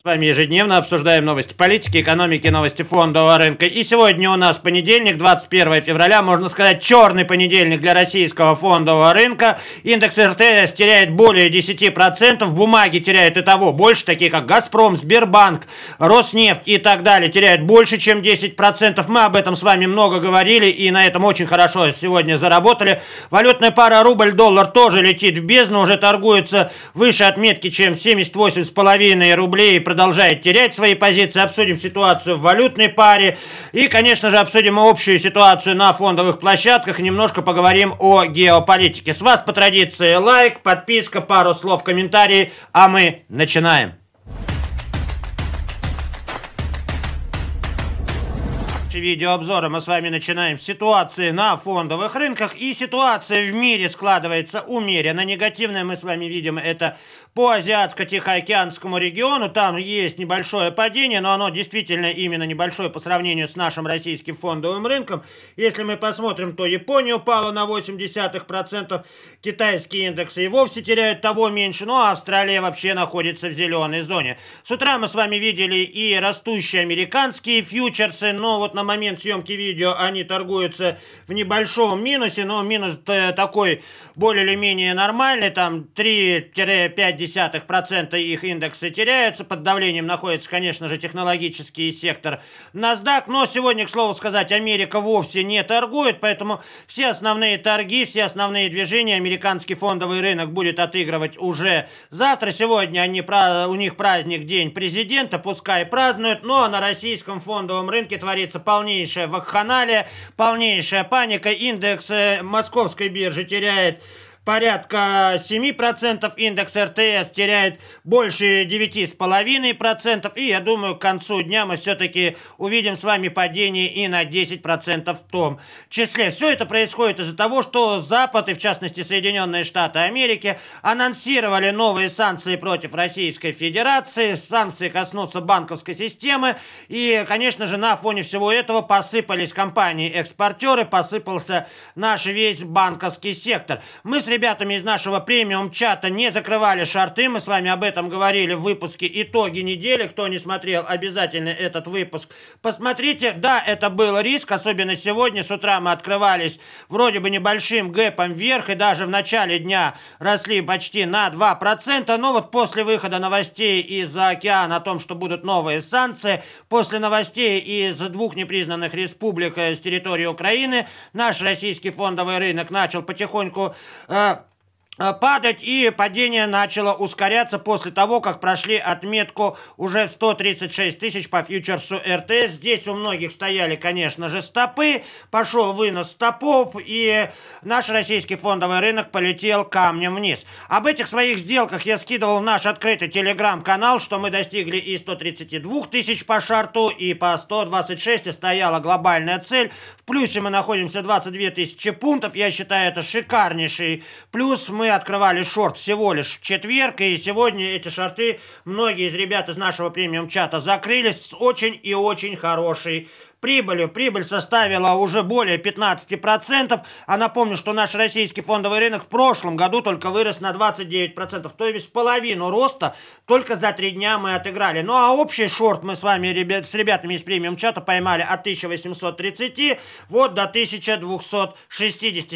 С вами ежедневно обсуждаем новости политики, экономики, новости фондового рынка. И сегодня у нас понедельник, 21 февраля, можно сказать, черный понедельник для российского фондового рынка. Индекс РТС теряет более 10%, бумаги теряют и того больше, такие как «Газпром», «Сбербанк», «Роснефть» и так далее, теряют больше, чем 10%. Мы об этом с вами много говорили и на этом очень хорошо сегодня заработали. Валютная пара рубль-доллар тоже летит в бездну, уже торгуется выше отметки, чем 78,5 рублей продолжает терять свои позиции. Обсудим ситуацию в валютной паре. И, конечно же, обсудим общую ситуацию на фондовых площадках. И немножко поговорим о геополитике. С вас по традиции лайк, подписка, пару слов, комментарий. А мы начинаем. видеообзора мы с вами начинаем с ситуации на фондовых рынках. И ситуация в мире складывается умеренно негативная. Мы с вами видим это по Азиатско-Тихоокеанскому региону. Там есть небольшое падение, но оно действительно именно небольшое по сравнению с нашим российским фондовым рынком. Если мы посмотрим, то Япония упала на 0,8%, китайские индексы и вовсе теряют того меньше, но ну, а Австралия вообще находится в зеленой зоне. С утра мы с вами видели и растущие американские фьючерсы, но вот на момент съемки видео они торгуются в небольшом минусе, но минус э, такой более или менее нормальный, там 3-5% их индексы теряются, под давлением находится, конечно же, технологический сектор NASDAQ, но сегодня, к слову сказать, Америка вовсе не торгует, поэтому все основные торги, все основные движения американский фондовый рынок будет отыгрывать уже завтра. Сегодня они, у них праздник День президента, пускай празднуют, но на российском фондовом рынке творится полнейшая вакханалия, полнейшая паника. Индекс э, московской биржи теряет порядка 7%, индекс РТС теряет больше 9,5%, и я думаю, к концу дня мы все-таки увидим с вами падение и на 10% в том числе. Все это происходит из-за того, что Запад, и в частности Соединенные Штаты Америки, анонсировали новые санкции против Российской Федерации, санкции коснутся банковской системы, и, конечно же, на фоне всего этого посыпались компании-экспортеры, посыпался наш весь банковский сектор. Мы с ребятами из нашего премиум-чата не закрывали шарты. Мы с вами об этом говорили в выпуске «Итоги недели». Кто не смотрел, обязательно этот выпуск посмотрите. Да, это был риск, особенно сегодня с утра мы открывались вроде бы небольшим гэпом вверх, и даже в начале дня росли почти на 2%. Но вот после выхода новостей из-за океана о том, что будут новые санкции, после новостей из двух непризнанных республик э, с территории Украины, наш российский фондовый рынок начал потихоньку э, up. Э, падать, и падение начало ускоряться после того, как прошли отметку уже 136 тысяч по фьючерсу РТС. Здесь у многих стояли, конечно же, стопы, пошел вынос стопов, и наш российский фондовый рынок полетел камнем вниз. Об этих своих сделках я скидывал в наш открытый телеграм-канал, что мы достигли и 132 тысяч по шарту, и по 126 стояла глобальная цель. В плюсе мы находимся 22 тысячи пунктов, я считаю это шикарнейший плюс. Мы открывали шорт всего лишь в четверг, и сегодня эти шорты многие из ребят из нашего премиум-чата закрылись с очень и очень хорошей прибылью. Прибыль составила уже более 15%. А напомню, что наш российский фондовый рынок в прошлом году только вырос на 29%. То есть половину роста только за три дня мы отыграли. Ну а общий шорт мы с вами ребят, с ребятами из премиум чата поймали от 1830 вот до 1260.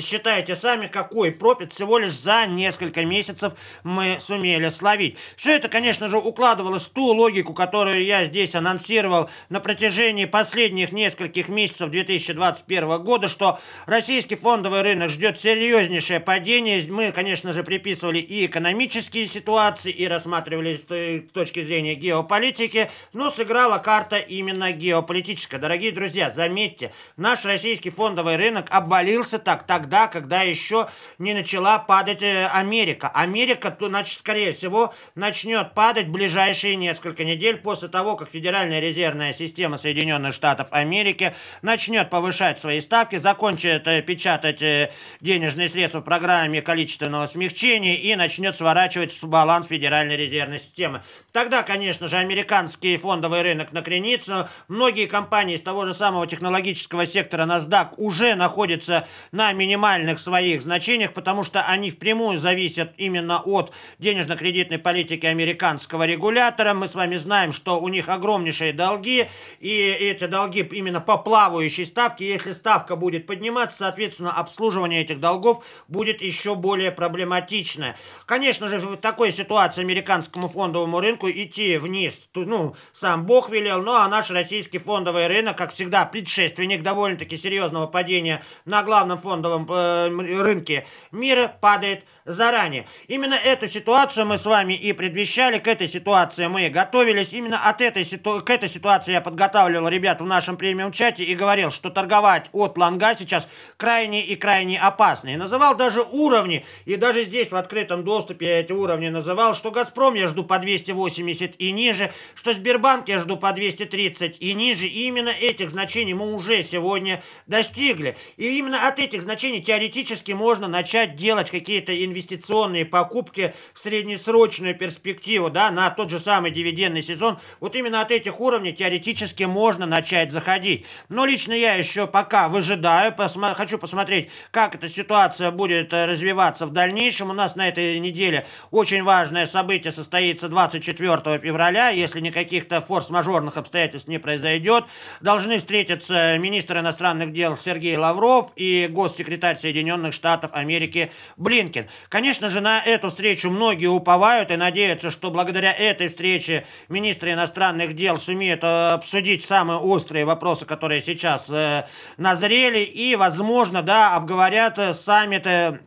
Считайте сами, какой пропит всего лишь за несколько месяцев мы сумели словить. Все это, конечно же, укладывалось в ту логику, которую я здесь анонсировал на протяжении последних нескольких месяцев 2021 года, что российский фондовый рынок ждет серьезнейшее падение. Мы, конечно же, приписывали и экономические ситуации, и рассматривали с точки зрения геополитики, но сыграла карта именно геополитическая. Дорогие друзья, заметьте, наш российский фондовый рынок обвалился так тогда, когда еще не начала падать э, Америка. Америка, значит, скорее всего, начнет падать в ближайшие несколько недель после того, как Федеральная резервная система Соединенных Штатов Америки Америки начнет повышать свои ставки, закончит э, печатать э, денежные средства в программе количественного смягчения и начнет сворачивать баланс Федеральной резервной системы. Тогда, конечно же, американский фондовый рынок накренится. Многие компании из того же самого технологического сектора NASDAQ уже находятся на минимальных своих значениях, потому что они впрямую зависят именно от денежно-кредитной политики американского регулятора. Мы с вами знаем, что у них огромнейшие долги, и эти долги именно по плавающей ставке. Если ставка будет подниматься, соответственно, обслуживание этих долгов будет еще более проблематичное. Конечно же, в такой ситуации американскому фондовому рынку идти вниз, ну, сам Бог велел, ну, а наш российский фондовый рынок, как всегда, предшественник довольно-таки серьезного падения на главном фондовом э, рынке мира, падает заранее. Именно эту ситуацию мы с вами и предвещали, к этой ситуации мы готовились, именно от этой, к этой ситуации я подготавливал ребят в нашем премиум-чате и говорил, что торговать от лонга сейчас крайне и крайне опасно. И называл даже уровни, и даже здесь в открытом доступе я эти уровни называл, что «Газпром» я жду по 280 и ниже, что «Сбербанк» я жду по 230 и ниже. И именно этих значений мы уже сегодня достигли. И именно от этих значений теоретически можно начать делать какие-то инвестиционные покупки в среднесрочную перспективу, да, на тот же самый дивидендный сезон. Вот именно от этих уровней теоретически можно начать заходить выходить. Но лично я еще пока выжидаю, посмо- хочу посмотреть, как эта ситуация будет э, развиваться в дальнейшем. У нас на этой неделе очень важное событие состоится 24 февраля, если никаких-то форс-мажорных обстоятельств не произойдет. Должны встретиться министр иностранных дел Сергей Лавров и госсекретарь Соединенных Штатов Америки Блинкин. Конечно же, на эту встречу многие уповают и надеются, что благодаря этой встрече министры иностранных дел сумеют э, обсудить самые острые вопросы вопросы, которые сейчас э, назрели, и, возможно, да, обговорят э, саммиты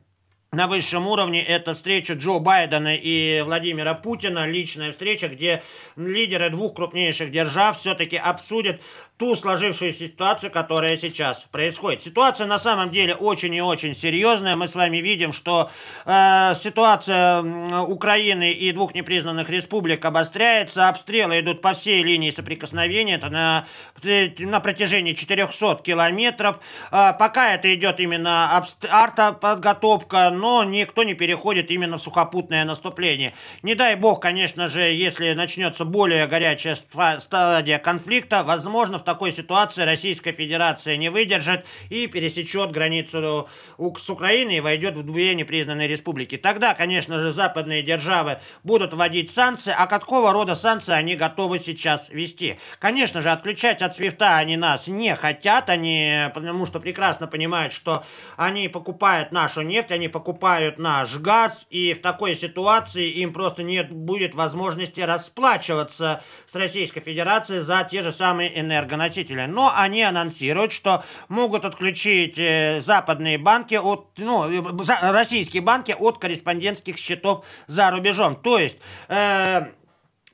на высшем уровне. Это встреча Джо Байдена и Владимира Путина, личная встреча, где лидеры двух крупнейших держав все-таки обсудят ту сложившуюся ситуацию, которая сейчас происходит. Ситуация на самом деле очень и очень серьезная. Мы с вами видим, что э, ситуация Украины и двух непризнанных республик обостряется. Обстрелы идут по всей линии соприкосновения. Это на, на протяжении 400 километров. Э, пока это идет именно арта подготовка но но никто не переходит именно в сухопутное наступление. Не дай бог, конечно же, если начнется более горячая стадия конфликта, возможно, в такой ситуации Российская Федерация не выдержит и пересечет границу э, с Украиной и войдет в две непризнанные республики. Тогда, конечно же, западные державы будут вводить санкции, а какого рода санкции они готовы сейчас вести? Конечно же, отключать от свифта они нас не хотят, они, потому что прекрасно понимают, что они покупают нашу нефть, они покупают покупают наш газ, и в такой ситуации им просто не будет возможности расплачиваться с Российской Федерацией за те же самые энергоносители. Но они анонсируют, что могут отключить э, западные банки от, ну, российские банки от корреспондентских счетов за рубежом. То есть... Э,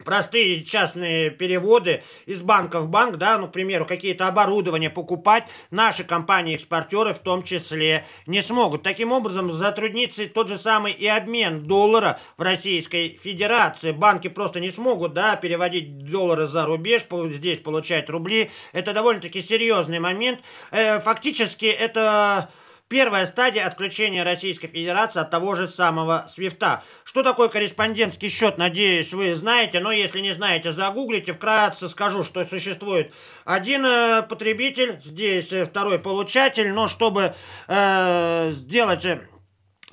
простые частные переводы из банка в банк, да, ну, к примеру, какие-то оборудования покупать наши компании-экспортеры в том числе не смогут. Таким образом, затруднится тот же самый и обмен доллара в Российской Федерации. Банки просто не смогут, да, переводить доллары за рубеж, здесь получать рубли. Это довольно-таки серьезный момент. Э, фактически это Первая стадия отключения Российской Федерации от того же самого Свифта. Что такое корреспондентский счет, надеюсь, вы знаете, но если не знаете, загуглите. Вкратце скажу, что существует один э, потребитель, здесь э, второй получатель, но чтобы э, сделать э,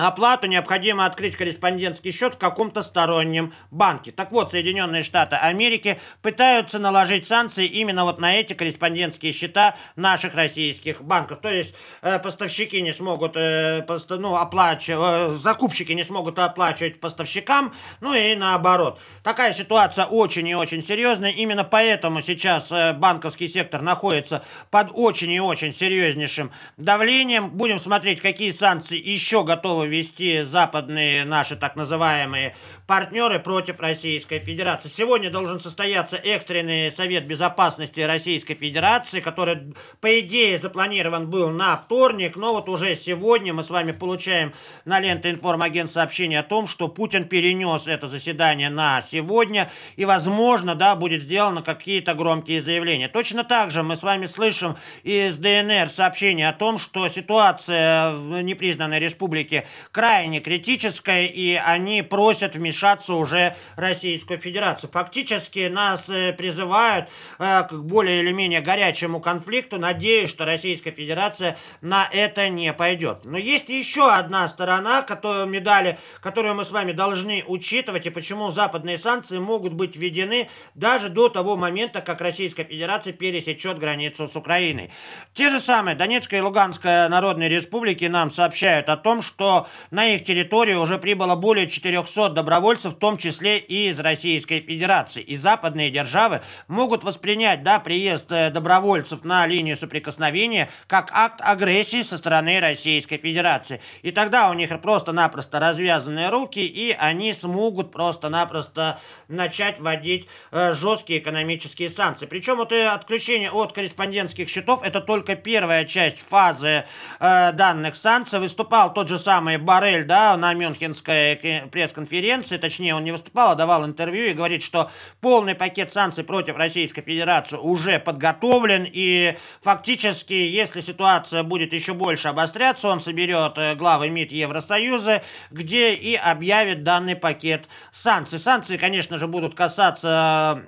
Оплату необходимо открыть корреспондентский счет в каком-то стороннем банке. Так вот, Соединенные Штаты Америки пытаются наложить санкции именно вот на эти корреспондентские счета наших российских банков. То есть э, поставщики не смогут э, пост, ну, оплачивать, э, закупщики не смогут оплачивать поставщикам, ну и наоборот. Такая ситуация очень и очень серьезная. Именно поэтому сейчас э, банковский сектор находится под очень и очень серьезнейшим давлением. Будем смотреть, какие санкции еще готовы вести западные наши так называемые партнеры против Российской Федерации. Сегодня должен состояться экстренный Совет Безопасности Российской Федерации, который, по идее, запланирован был на вторник, но вот уже сегодня мы с вами получаем на ленте информагент сообщение о том, что Путин перенес это заседание на сегодня и, возможно, да, будет сделано какие-то громкие заявления. Точно так же мы с вами слышим из ДНР сообщение о том, что ситуация в непризнанной республике крайне критическая, и они просят вмешаться уже Российскую Федерацию. Фактически нас э, призывают э, к более или менее горячему конфликту. Надеюсь, что Российская Федерация на это не пойдет. Но есть еще одна сторона которую, медали, которую мы с вами должны учитывать, и почему западные санкции могут быть введены даже до того момента, как Российская Федерация пересечет границу с Украиной. Те же самые Донецкая и Луганская народные республики нам сообщают о том, что на их территорию уже прибыло более 400 добровольцев, в том числе и из Российской Федерации. И западные державы могут воспринять да, приезд э, добровольцев на линию соприкосновения как акт агрессии со стороны Российской Федерации. И тогда у них просто-напросто развязаны руки, и они смогут просто-напросто начать вводить э, жесткие экономические санкции. Причем вот и э, отключение от корреспондентских счетов это только первая часть фазы э, данных санкций. Выступал тот же самый самый Барель, да, на Мюнхенской пресс-конференции, точнее, он не выступал, а давал интервью и говорит, что полный пакет санкций против Российской Федерации уже подготовлен, и фактически, если ситуация будет еще больше обостряться, он соберет э, главы МИД Евросоюза, где и объявит данный пакет санкций. Санкции, конечно же, будут касаться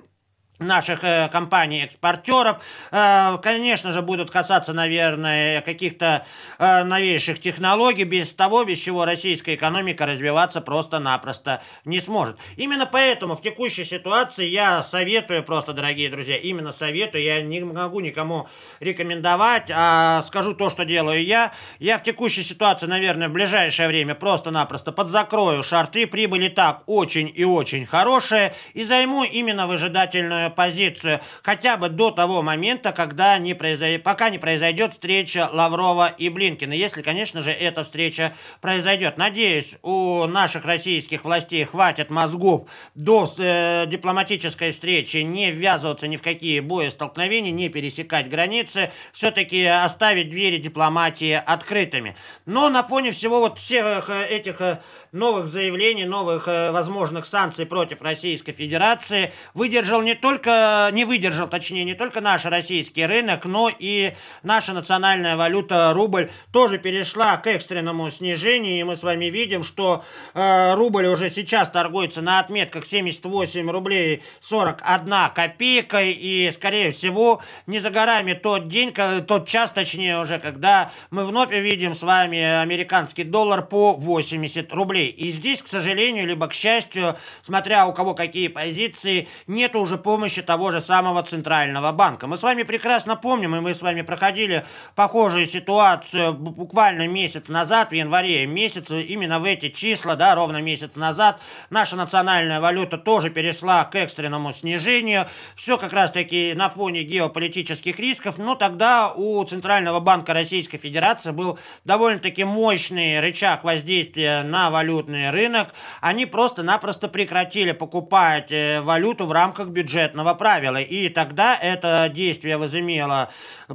наших э, компаний-экспортеров. Э, конечно же, будут касаться, наверное, каких-то э, новейших технологий, без того, без чего российская экономика развиваться просто-напросто не сможет. Именно поэтому в текущей ситуации я советую просто, дорогие друзья, именно советую, я не могу никому рекомендовать, а скажу то, что делаю я. Я в текущей ситуации, наверное, в ближайшее время просто-напросто подзакрою шарты, прибыли так очень и очень хорошие, и займу именно выжидательную определенную э, позицию хотя бы до того момента, когда не произойдет, пока не произойдет встреча Лаврова и Блинкина, если, конечно же, эта встреча произойдет. Надеюсь, у наших российских властей хватит мозгов до э, дипломатической встречи не ввязываться ни в какие бои, столкновения, не пересекать границы, все-таки оставить двери дипломатии открытыми. Но на фоне всего вот всех э, этих э, новых заявлений, новых возможных санкций против Российской Федерации выдержал не только только не выдержал, точнее, не только наш российский рынок, но и наша национальная валюта рубль тоже перешла к экстренному снижению. И мы с вами видим, что э, рубль уже сейчас торгуется на отметках 78 рублей 41 копейка. И, скорее всего, не за горами тот день, тот час, точнее, уже, когда мы вновь увидим с вами американский доллар по 80 рублей. И здесь, к сожалению, либо к счастью, смотря у кого какие позиции, нет уже помощи помощи того же самого Центрального банка. Мы с вами прекрасно помним, и мы с вами проходили похожую ситуацию буквально месяц назад, в январе месяце, именно в эти числа, да, ровно месяц назад, наша национальная валюта тоже перешла к экстренному снижению. Все как раз-таки на фоне геополитических рисков, но тогда у Центрального банка Российской Федерации был довольно-таки мощный рычаг воздействия на валютный рынок. Они просто-напросто прекратили покупать э, валюту в рамках бюджета запретного правила. И тогда это действие возымело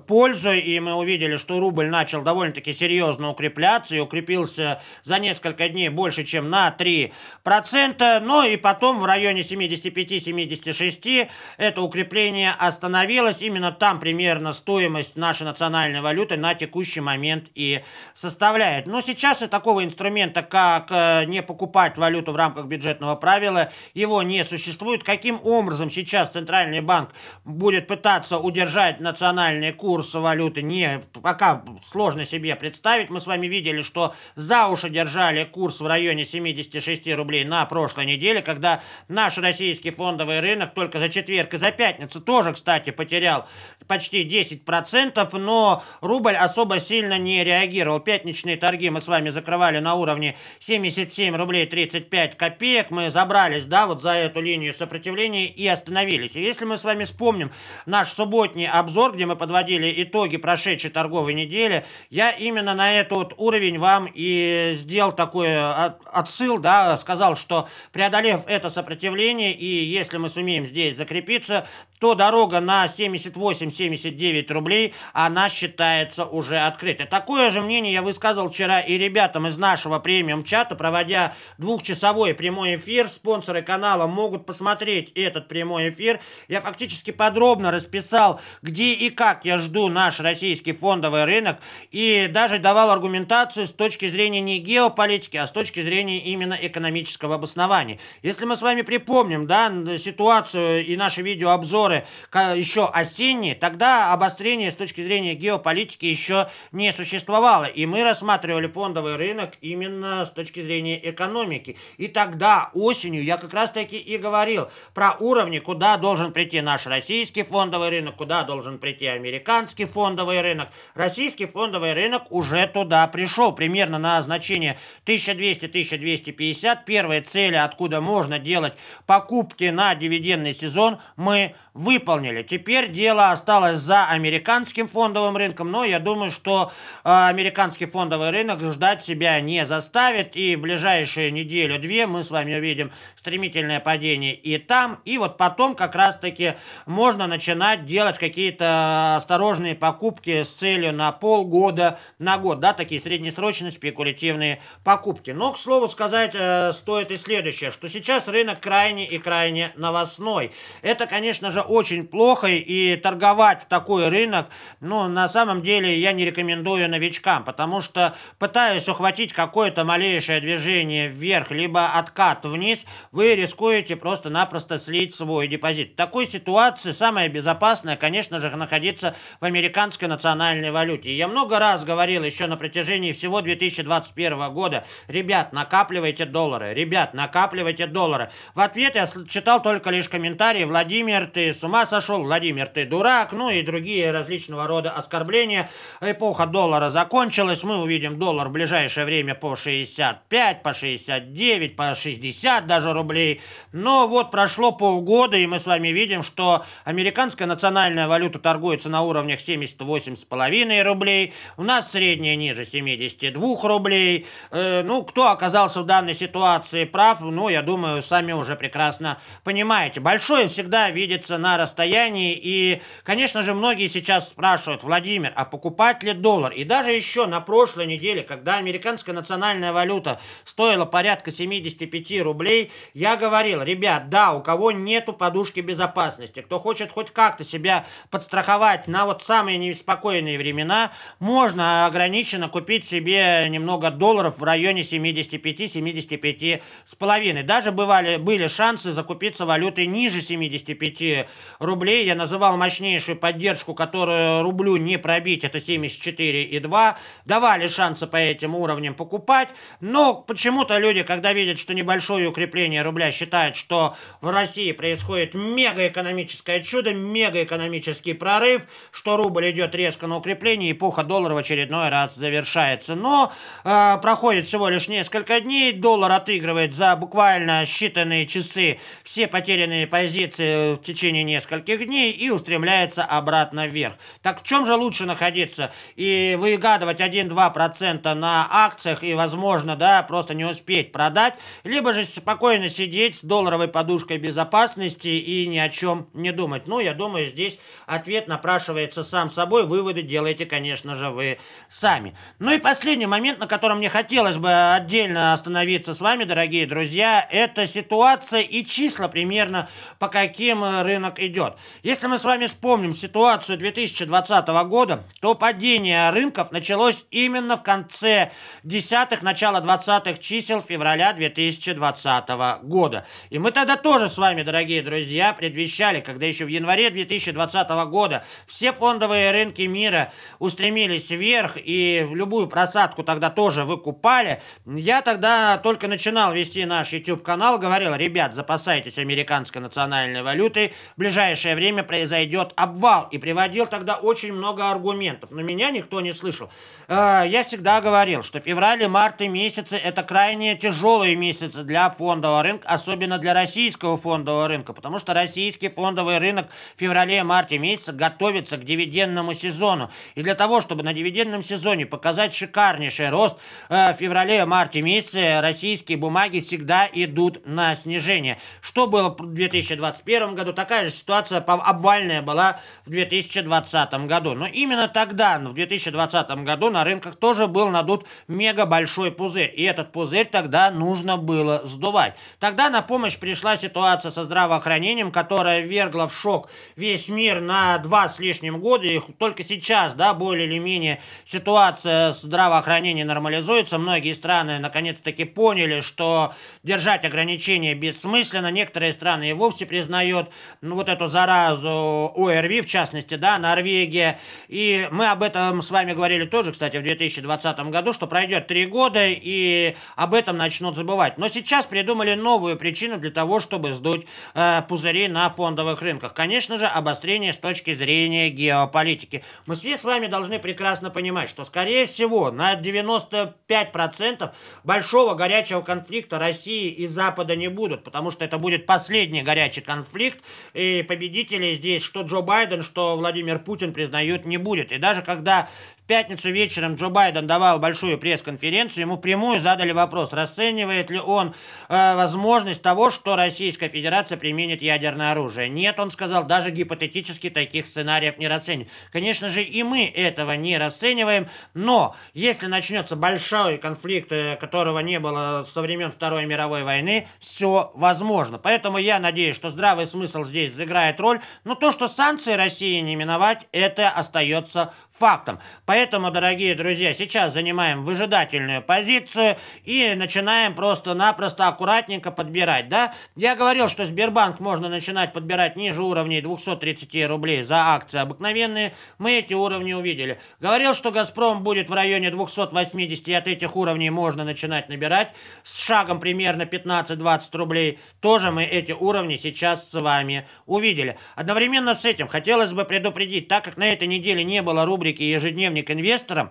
пользу, и мы увидели, что рубль начал довольно-таки серьезно укрепляться и укрепился за несколько дней больше, чем на 3%. Ну и потом в районе 75-76 это укрепление остановилось. Именно там примерно стоимость нашей национальной валюты на текущий момент и составляет. Но сейчас и такого инструмента, как э, не покупать валюту в рамках бюджетного правила, его не существует. Каким образом сейчас сейчас Центральный банк будет пытаться удержать национальный курс валюты, не, пока сложно себе представить. Мы с вами видели, что за уши держали курс в районе 76 рублей на прошлой неделе, когда наш российский фондовый рынок только за четверг и за пятницу тоже, кстати, потерял почти 10%, но рубль особо сильно не реагировал. Пятничные торги мы с вами закрывали на уровне 77 рублей 35 копеек. Мы забрались, да, вот за эту линию сопротивления и остановились остановились. И если мы с вами вспомним наш субботний обзор, где мы подводили итоги прошедшей торговой недели, я именно на этот уровень вам и сделал такой а, отсыл, да, сказал, что преодолев это сопротивление, и если мы сумеем здесь закрепиться, то дорога на 78-79 рублей, она считается уже открытой. Такое же мнение я высказывал вчера и ребятам из нашего премиум-чата, проводя двухчасовой прямой эфир. Спонсоры канала могут посмотреть этот прямой эфир, эфир. Я фактически подробно расписал, где и как я жду наш российский фондовый рынок и даже давал аргументацию с точки зрения не геополитики, а с точки зрения именно экономического обоснования. Если мы с вами припомним да, ситуацию и наши видеообзоры еще осенние, тогда обострение с точки зрения геополитики еще не существовало. И мы рассматривали фондовый рынок именно с точки зрения экономики. И тогда осенью я как раз таки и говорил про уровни, куда должен прийти наш российский фондовый рынок, куда должен прийти американский фондовый рынок. Российский фондовый рынок уже туда пришел, примерно на значение 1200-1250. Первые цели, откуда можно делать покупки на дивидендный сезон, мы выполнили. Теперь дело осталось за американским фондовым рынком, но я думаю, что а, американский фондовый рынок ждать себя не заставит, и в ближайшие неделю-две мы с вами увидим стремительное падение и там, и вот потом как раз-таки можно начинать делать какие-то осторожные покупки с целью на полгода, на год, да, такие среднесрочные спекулятивные покупки. Но, к слову сказать, э, стоит и следующее, что сейчас рынок крайне и крайне новостной. Это, конечно же, очень плохо, и торговать в такой рынок, ну, на самом деле, я не рекомендую новичкам, потому что, пытаясь ухватить какое-то малейшее движение вверх, либо откат вниз, вы рискуете просто-напросто слить свой депозит депозит. В такой ситуации самое безопасное, конечно же, находиться в американской национальной валюте. И я много раз говорил еще на протяжении всего 2021 года, ребят, накапливайте доллары, ребят, накапливайте доллары. В ответ я читал только лишь комментарии, Владимир, ты с ума сошел, Владимир, ты дурак, ну и другие различного рода оскорбления. Эпоха доллара закончилась, мы увидим доллар в ближайшее время по 65, по 69, по 60 даже рублей. Но вот прошло полгода, и мы с вами видим, что американская национальная валюта торгуется на уровнях 78,5 рублей, у нас средняя ниже 72 рублей. Э, ну, кто оказался в данной ситуации прав, ну, я думаю, сами уже прекрасно понимаете. Большое всегда видится на расстоянии, и, конечно же, многие сейчас спрашивают, Владимир, а покупать ли доллар? И даже еще на прошлой неделе, когда американская национальная валюта стоила порядка 75 рублей, я говорил, ребят, да, у кого нету подушки подушке безопасности, кто хочет хоть как-то себя подстраховать на вот самые неспокойные времена, можно ограниченно купить себе немного долларов в районе 75-75 с половиной. Даже бывали, были шансы закупиться валютой ниже 75 рублей. Я называл мощнейшую поддержку, которую рублю не пробить, это 74,2. Давали шансы по этим уровням покупать, но почему-то люди, когда видят, что небольшое укрепление рубля, считают, что в России происходит мегаэкономическое чудо, мегаэкономический прорыв, что рубль идет резко на укрепление, и пуха доллара в очередной раз завершается. Но э, проходит всего лишь несколько дней, доллар отыгрывает за буквально считанные часы все потерянные позиции в течение нескольких дней и устремляется обратно вверх. Так в чем же лучше находиться и выгадывать 1-2% на акциях и, возможно, да, просто не успеть продать, либо же спокойно сидеть с долларовой подушкой безопасности и ни о чем не думать. Ну, я думаю, здесь ответ напрашивается сам собой. Выводы делаете, конечно же, вы сами. Ну и последний момент, на котором мне хотелось бы отдельно остановиться с вами, дорогие друзья, это ситуация и числа примерно, по каким э, рынок идет. Если мы с вами вспомним ситуацию 2020 года, то падение рынков началось именно в конце десятых, начало двадцатых чисел февраля 2020 года. И мы тогда тоже с вами, дорогие друзья, друзья, предвещали, когда еще в январе 2020 года все фондовые рынки мира устремились вверх и любую просадку тогда тоже выкупали. Я тогда только начинал вести наш YouTube-канал, говорил, ребят, запасайтесь американской национальной валютой, в ближайшее время произойдет обвал. И приводил тогда очень много аргументов, но меня никто не слышал. А, я всегда говорил, что февраль и март и месяцы это крайне тяжелые месяцы для фондового рынка, особенно для российского фондового рынка, потому что роста российский фондовый рынок в феврале-марте месяца готовится к дивидендному сезону. И для того, чтобы на дивидендном сезоне показать шикарнейший рост, э, в феврале-марте месяце российские бумаги всегда идут на снижение. Что было в 2021 году? Такая же ситуация обвальная была в 2020 году. Но именно тогда, в 2020 году, на рынках тоже был надут мега большой пузырь. И этот пузырь тогда нужно было сдувать. Тогда на помощь пришла ситуация со здравоохранением, явлением, которое ввергло в шок весь мир на два с лишним года. И только сейчас, да, более или менее ситуация здравоохранения нормализуется. Многие страны наконец-таки поняли, что держать ограничения бессмысленно. Некоторые страны и вовсе признают ну, вот эту заразу ОРВИ, в частности, да, Норвегия. И мы об этом с вами говорили тоже, кстати, в 2020 году, что пройдет три года, и об этом начнут забывать. Но сейчас придумали новую причину для того, чтобы сдуть э, пустоту пузырей на фондовых рынках. Конечно же, обострение с точки зрения геополитики. Мы все с вами должны прекрасно понимать, что, скорее всего, на 95% большого горячего конфликта России и Запада не будут, потому что это будет последний горячий конфликт, и победителей здесь что Джо Байден, что Владимир Путин признают не будет. И даже когда в пятницу вечером Джо Байден давал большую пресс-конференцию, ему прямую задали вопрос, расценивает ли он э, возможность того, что Российская Федерация применит ядерное оружие. Нет, он сказал, даже гипотетически таких сценариев не расценивает. Конечно же, и мы этого не расцениваем, но если начнется большой конфликт, э, которого не было со времен Второй мировой войны, все возможно. Поэтому я надеюсь, что здравый смысл здесь сыграет роль, но то, что санкции России не миновать, это остается фактом. Поэтому, дорогие друзья, сейчас занимаем выжидательную позицию и начинаем просто-напросто аккуратненько подбирать, да? Я говорил, что Сбербанк можно начинать подбирать ниже уровней 230 рублей за акции обыкновенные. Мы эти уровни увидели. Говорил, что Газпром будет в районе 280, и от этих уровней можно начинать набирать. С шагом примерно 15-20 рублей. Тоже мы эти уровни сейчас с вами увидели. Одновременно с этим хотелось бы предупредить, так как на этой неделе не было рубли ежедневник инвесторам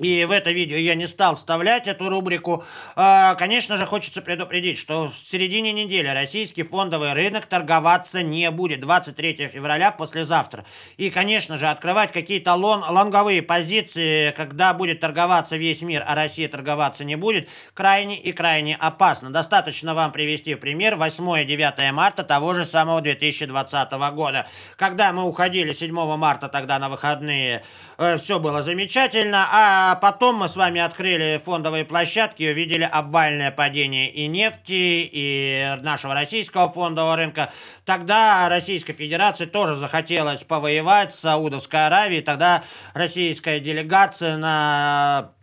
и в это видео я не стал вставлять эту рубрику. А, конечно же, хочется предупредить, что в середине недели российский фондовый рынок торговаться не будет. 23 февраля, послезавтра. И, конечно же, открывать какие-то лон лонговые позиции, когда будет торговаться весь мир, а Россия торговаться не будет, крайне и крайне опасно. Достаточно вам привести в пример 8 и 9 марта того же самого 2020 года. Когда мы уходили 7 марта тогда на выходные, э, все было замечательно, а а потом мы с вами открыли фондовые площадки и увидели обвальное падение и нефти, и нашего российского фондового рынка. Тогда Российской Федерации тоже захотелось повоевать с Саудовской Аравией. Тогда российская делегация на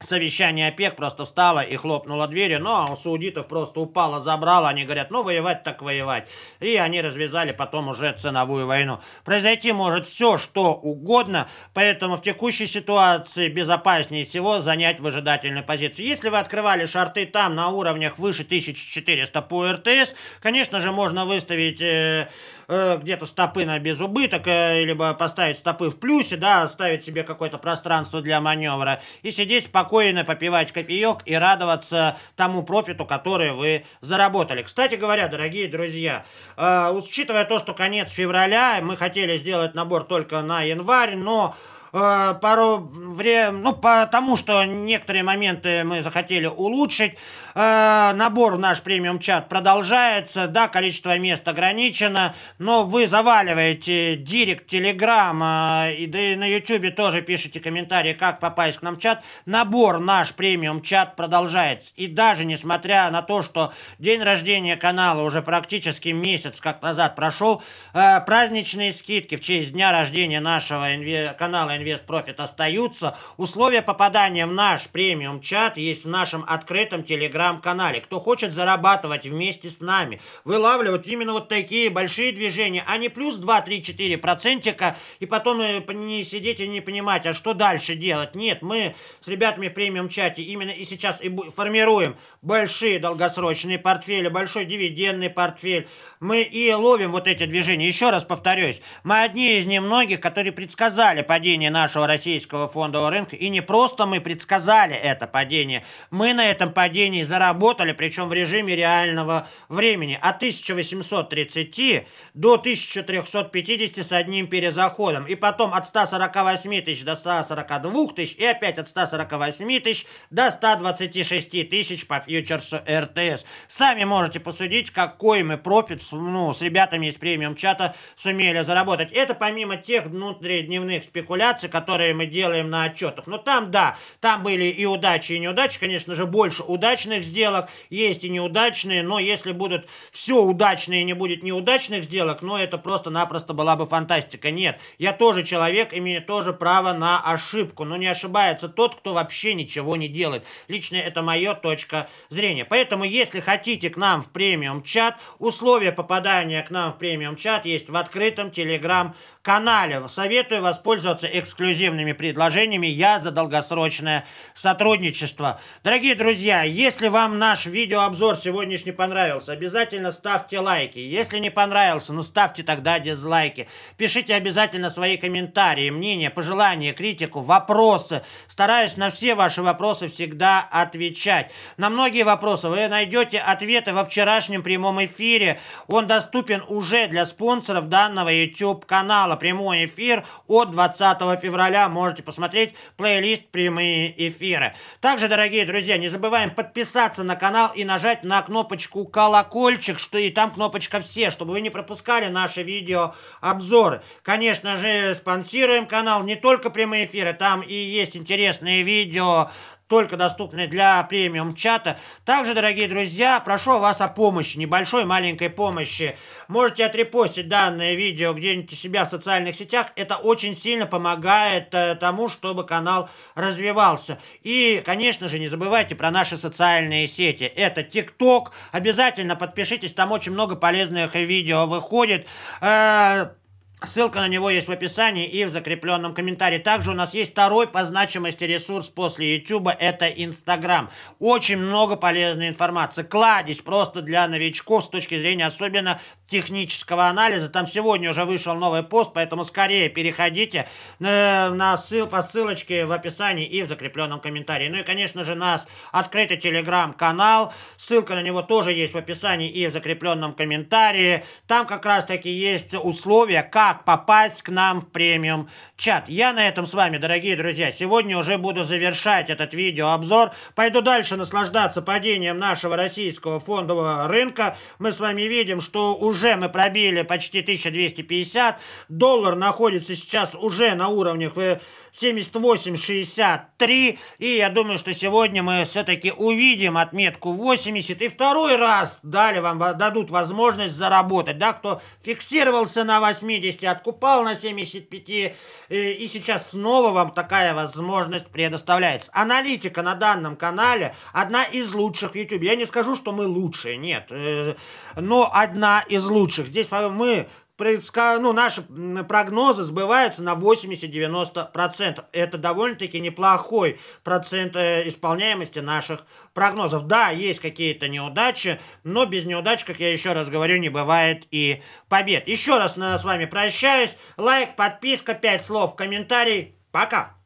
совещание ОПЕК просто встала и хлопнуло двери, ну а у саудитов просто упала, забрала, они говорят, ну воевать так воевать. И они развязали потом уже ценовую войну. Произойти может все, что угодно, поэтому в текущей ситуации безопаснее всего занять выжидательную позицию. Если вы открывали шарты там на уровнях выше 1400 по РТС, конечно же можно выставить... Э, э, где-то стопы на безубыток, э, либо поставить стопы в плюсе, да, оставить себе какое-то пространство для маневра, и сидеть спокойно, попивать кофеек и радоваться тому профиту, который вы заработали. Кстати говоря, дорогие друзья, э, учитывая то, что конец февраля, мы хотели сделать набор только на январь, но э, пару времени, ну, потому что некоторые моменты мы захотели улучшить. Э, набор в наш премиум-чат продолжается, да, количество мест ограничено, но вы заваливаете директ, телеграм, э, и, да и на ютюбе тоже пишите комментарии, как попасть к нам в чат. Набор наш премиум-чат продолжается. И даже несмотря на то, что день рождения канала уже практически месяц как назад прошел, э, праздничные скидки в честь дня рождения нашего инве- канала на Инвестпрофит остаются. Условия попадания в наш премиум-чат есть в нашем открытом телеграм-канале. Кто хочет зарабатывать вместе с нами, вылавливать именно вот такие большие движения, а не плюс 2-3-4 процентика, и потом э, не сидеть и не понимать, а что дальше делать. Нет, мы с ребятами в премиум-чате именно и сейчас и формируем большие долгосрочные портфели, большой дивидендный портфель. Мы и ловим вот эти движения. Еще раз повторюсь, мы одни из немногих, которые предсказали падение падение нашего российского фондового рынка. И не просто мы предсказали это падение, мы на этом падении заработали, причем в режиме реального времени, от 1830 до 1350 с одним перезаходом. И потом от 148 тысяч до 142 тысяч, и опять от 148 тысяч до 126 тысяч по фьючерсу РТС. Сами можете посудить, какой мы профит ну, с ребятами из премиум чата сумели заработать. Это помимо тех внутридневных спекуляций, трансляции, которые мы делаем на отчетах. Но там, да, там были и удачи, и неудачи. Конечно же, больше удачных сделок, есть и неудачные. Но если будут все удачные и не будет неудачных сделок, ну, это просто-напросто была бы фантастика. Нет, я тоже человек, имею тоже право на ошибку. Но не ошибается тот, кто вообще ничего не делает. Лично это мое точка зрения. Поэтому, если хотите к нам в премиум чат, условия попадания к нам в премиум чат есть в открытом телеграм канале. Советую воспользоваться эксклюзивными предложениями «Я за долгосрочное сотрудничество». Дорогие друзья, если вам наш видеообзор сегодняшний понравился, обязательно ставьте лайки. Если не понравился, ну ставьте тогда дизлайки. Пишите обязательно свои комментарии, мнения, пожелания, критику, вопросы. Стараюсь на все ваши вопросы всегда отвечать. На многие вопросы вы найдете ответы во вчерашнем прямом эфире. Он доступен уже для спонсоров данного YouTube-канала. «Прямой эфир» от 20 февраля. Можете посмотреть плейлист «Прямые эфиры». Также, дорогие друзья, не забываем подписаться на канал и нажать на кнопочку «Колокольчик», что и там кнопочка «Все», чтобы вы не пропускали наши видео-обзоры. Конечно же, спонсируем канал не только «Прямые эфиры», там и есть интересные видео только доступны для премиум чата. Также, дорогие друзья, прошу вас о помощи, небольшой маленькой помощи. Можете отрепостить данное видео где-нибудь у себя в социальных сетях. Это очень сильно помогает э, тому, чтобы канал развивался. И, конечно же, не забывайте про наши социальные сети. Это ТикТок. Обязательно подпишитесь, там очень много полезных видео выходит. Э, Ссылка на него есть в описании и в закрепленном комментарии. Также у нас есть второй по значимости ресурс после YouTube, это Instagram. Очень много полезной информации. Кладезь просто для новичков с точки зрения особенно технического анализа. Там сегодня уже вышел новый пост, поэтому скорее переходите на, э, на ссыл, по ссылочке в описании и в закрепленном комментарии. Ну и, конечно же, нас открытый телеграм-канал. Ссылка на него тоже есть в описании и в закрепленном комментарии. Там как раз таки есть условия, как как попасть к нам в премиум чат. Я на этом с вами, дорогие друзья, сегодня уже буду завершать этот видеообзор. Пойду дальше наслаждаться падением нашего российского фондового рынка. Мы с вами видим, что уже мы пробили почти 1250. Доллар находится сейчас уже на уровнях 7863. И я думаю, что сегодня мы все-таки увидим отметку 80. И второй раз дали вам, дадут возможность заработать. Да, кто фиксировался на 80, откупал на 75. И, э, и сейчас снова вам такая возможность предоставляется. Аналитика на данном канале одна из лучших в YouTube. Я не скажу, что мы лучшие, нет. Э, но одна из лучших. Здесь мы предска... ну, наши прогнозы сбываются на 80-90%. Это довольно-таки неплохой процент э, исполняемости наших прогнозов. Да, есть какие-то неудачи, но без неудач, как я еще раз говорю, не бывает и побед. Еще раз с вами прощаюсь. Лайк, подписка, 5 слов, комментарий. Пока!